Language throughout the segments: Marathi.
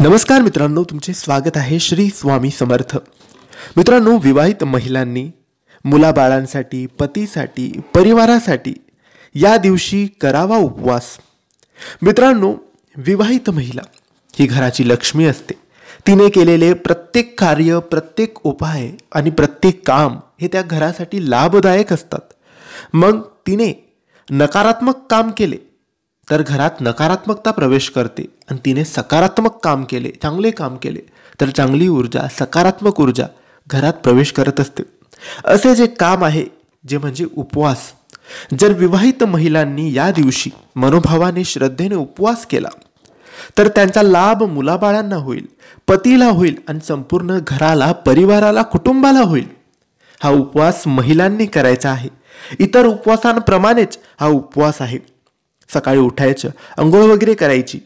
नमस्कार मित्रांनो तुमचे स्वागत आहे श्री स्वामी समर्थ मित्रांनो विवाहित महिलांनी मुलाबाळांसाठी पतीसाठी परिवारासाठी या दिवशी करावा उपवास मित्रांनो विवाहित महिला ही घराची लक्ष्मी असते तिने केलेले प्रत्येक कार्य प्रत्येक उपाय आणि प्रत्येक काम हे त्या घरासाठी लाभदायक असतात मग तिने नकारात्मक काम केले तर घरात नकारात्मकता प्रवेश करते आणि तिने सकारात्मक काम केले चांगले काम केले तर चांगली ऊर्जा सकारात्मक ऊर्जा घरात प्रवेश करत असते असे जे काम आहे जे म्हणजे उपवास जर विवाहित महिलांनी या दिवशी मनोभावाने श्रद्धेने उपवास केला तर त्यांचा लाभ मुलाबाळांना होईल पतीला होईल आणि संपूर्ण घराला परिवाराला कुटुंबाला होईल हा उपवास महिलांनी करायचा आहे इतर उपवासांप्रमाणेच हा उपवास आहे सकाळी उठायचं अंघोळ वगैरे करायची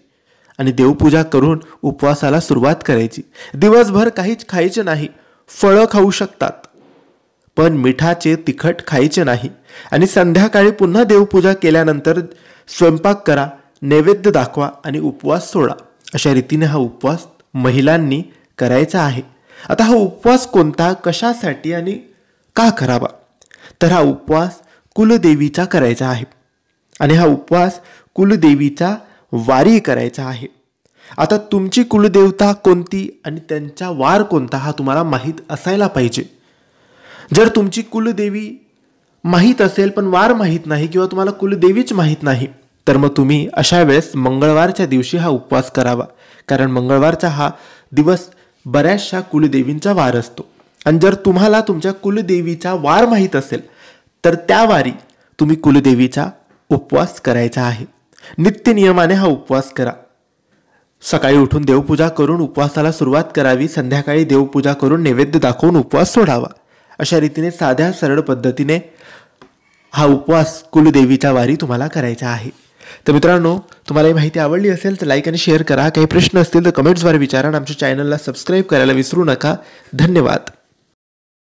आणि देवपूजा करून उपवासाला सुरुवात करायची दिवसभर काहीच खायचे नाही फळं खाऊ शकतात पण मिठाचे तिखट खायचे नाही आणि संध्याकाळी पुन्हा देवपूजा केल्यानंतर स्वयंपाक करा नैवेद्य दाखवा आणि उपवास सोडा अशा रीतीने हा उपवास महिलांनी करायचा आहे आता हा उपवास कोणता कशासाठी आणि का करावा तर हा उपवास कुलदेवीचा करायचा आहे आणि हा उपवास कुलदेवीचा वारी करायचा आहे आता तुमची कुलदेवता कोणती आणि त्यांचा वार कोणता हा तुम्हाला माहीत असायला पाहिजे जर तुमची कुलदेवी माहीत असेल पण वार माहीत नाही किंवा तुम्हाला कुलदेवीच माहीत नाही तर मग तुम्ही अशा वेळेस मंगळवारच्या दिवशी हा उपवास करावा कारण मंगळवारचा हा दिवस बऱ्याचशा कुलदेवींचा वार असतो आणि जर तुम्हाला तुमच्या कुलदेवीचा वार माहीत असेल तर त्या वारी तुम्ही कुलदेवीचा उपवास करायचा आहे नित्य नियमाने हा उपवास करा सकाळी उठून देवपूजा करून उपवासाला सुरुवात करावी संध्याकाळी देवपूजा करून नैवेद्य दाखवून उपवास सोडावा अशा रीतीने साध्या सरळ पद्धतीने हा उपवास कुलदेवीच्या वारी तुम्हाला करायचा आहे तर मित्रांनो तुम्हाला ही माहिती आवडली असेल तर लाईक आणि शेअर करा काही प्रश्न असतील तर कमेंट्सद्वारे विचारा आणि आमच्या चॅनलला सबस्क्राईब करायला विसरू नका धन्यवाद